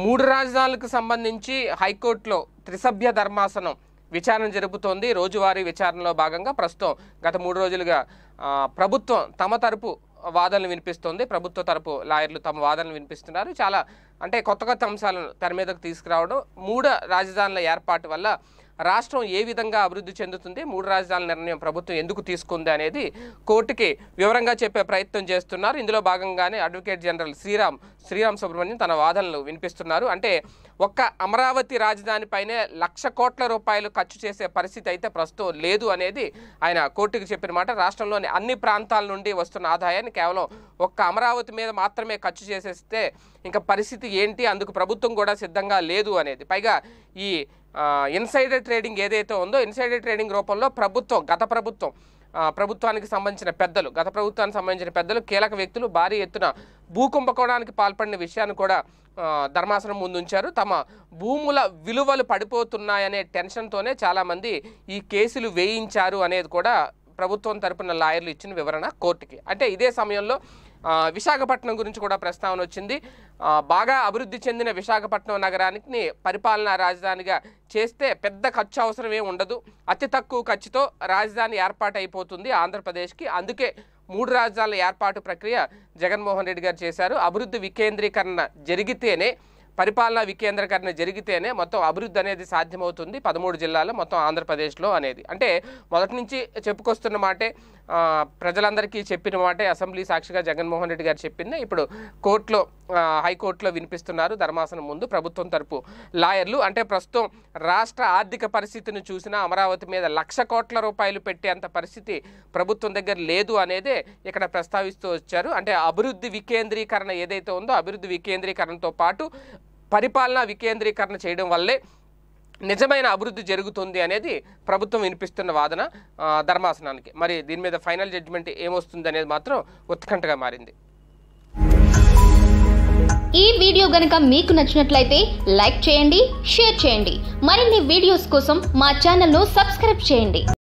మూడు రాజధానులకు సంబంధించి హైకోర్టులో త్రిసభ్య ధర్మాసనం విచారణ జరుపుతోంది రోజువారీ విచారణలో భాగంగా ప్రస్తుతం గత మూడు రోజులుగా ప్రభుత్వం తమ తరపు వాదనలు వినిపిస్తోంది ప్రభుత్వ తరపు లాయర్లు తమ వాదనలు వినిపిస్తున్నారు చాలా అంటే కొత్త కొత్త అంశాలను తెర మీదకు తీసుకురావడం మూడు రాజధానుల ఏర్పాటు వల్ల రాష్ట్రం ఏ విధంగా అభివృద్ధి చెందుతుంది మూడు రాజధానుల నిర్ణయం ప్రభుత్వం ఎందుకు తీసుకుంది అనేది కోర్టుకి వివరంగా చెప్పే ప్రయత్నం చేస్తున్నారు ఇందులో భాగంగానే అడ్వకేట్ జనరల్ శ్రీరామ్ శ్రీరామ్ సుబ్రహ్మణ్యం తన వాదనలు వినిపిస్తున్నారు అంటే ఒక్క అమరావతి రాజధానిపైనే లక్ష కోట్ల రూపాయలు ఖర్చు చేసే పరిస్థితి అయితే ప్రస్తుతం లేదు అనేది ఆయన కోర్టుకి చెప్పిన మాట రాష్ట్రంలోని అన్ని ప్రాంతాల నుండి వస్తున్న ఆదాయాన్ని కేవలం ఒక్క అమరావతి మీద మాత్రమే ఖర్చు చేసేస్తే ఇంకా పరిస్థితి ఏంటి అందుకు ప్రభుత్వం కూడా సిద్ధంగా లేదు అనేది పైగా ఈ ఇన్సైడర్ ట్రేడింగ్ ఏదైతే ఉందో ఇన్సైడర్ ట్రేడింగ్ రూపంలో ప్రభుత్వం గత ప్రభుత్వం ప్రభుత్వానికి సంబంధించిన పెద్దలు గత ప్రభుత్వానికి సంబంధించిన పెద్దలు కీలక వ్యక్తులు భారీ ఎత్తున భూకుంభకోణానికి పాల్పడిన విషయాన్ని కూడా ధర్మాసనం ముందుంచారు తమ భూముల విలువలు పడిపోతున్నాయనే టెన్షన్తోనే చాలామంది ఈ కేసులు వేయించారు అనేది కూడా ప్రభుత్వం తరపున లాయర్లు ఇచ్చిన వివరణ కోర్టుకి అంటే ఇదే సమయంలో విశాఖపట్నం గురించి కూడా ప్రస్తావన వచ్చింది బాగా అభివృద్ధి చెందిన విశాఖపట్నం నగరానికి పరిపాలనా రాజధానిగా చేస్తే పెద్ద ఖర్చు అవసరమే ఉండదు అతి తక్కువ ఖర్చుతో రాజధాని అయిపోతుంది ఆంధ్రప్రదేశ్కి అందుకే మూడు రాజధానుల ఏర్పాటు ప్రక్రియ జగన్మోహన్ రెడ్డి గారు చేశారు అభివృద్ధి వికేంద్రీకరణ జరిగితేనే పరిపాలనా వికేంద్రీకరణ జరిగితేనే మొత్తం అభివృద్ధి అనేది సాధ్యమవుతుంది పదమూడు జిల్లాలో మొత్తం ఆంధ్రప్రదేశ్లో అనేది అంటే మొదటి నుంచి చెప్పుకొస్తున్న మాటే ప్రజలందరికీ చెప్పిన మాటే అసెంబ్లీ సాక్షిగా జగన్మోహన్ రెడ్డి గారు చెప్పిందే ఇప్పుడు కోర్టులో హైకోర్టులో వినిపిస్తున్నారు ధర్మాసనం ముందు ప్రభుత్వం తరపు లాయర్లు అంటే ప్రస్తుతం రాష్ట్ర ఆర్థిక పరిస్థితిని చూసిన అమరావతి మీద లక్ష కోట్ల రూపాయలు పెట్టేంత పరిస్థితి ప్రభుత్వం దగ్గర లేదు అనేదే ఇక్కడ ప్రస్తావిస్తూ వచ్చారు అంటే అభివృద్ధి వికేంద్రీకరణ ఏదైతే ఉందో అభివృద్ధి వికేంద్రీకరణతో పాటు పరిపాలనా వికేంద్రీకరణ చేయడం వల్లే నిజమైన అభివృద్ధి జరుగుతుంది అనేది ప్రభుత్వం వినిపిస్తున్న వాదన ధర్మాసనానికి మరి దీని మీద ఫైనల్ జడ్జిమెంట్ ఏమొస్తుంది అనేది మాత్రం ఉత్కంఠగా మారింది ఈ వీడియో గనక మీకు నచ్చినట్లయితే లైక్ చేయండి షేర్ చేయండి మరిన్ని వీడియోస్ కోసం మా ఛానల్ను సబ్స్క్రైబ్ చేయండి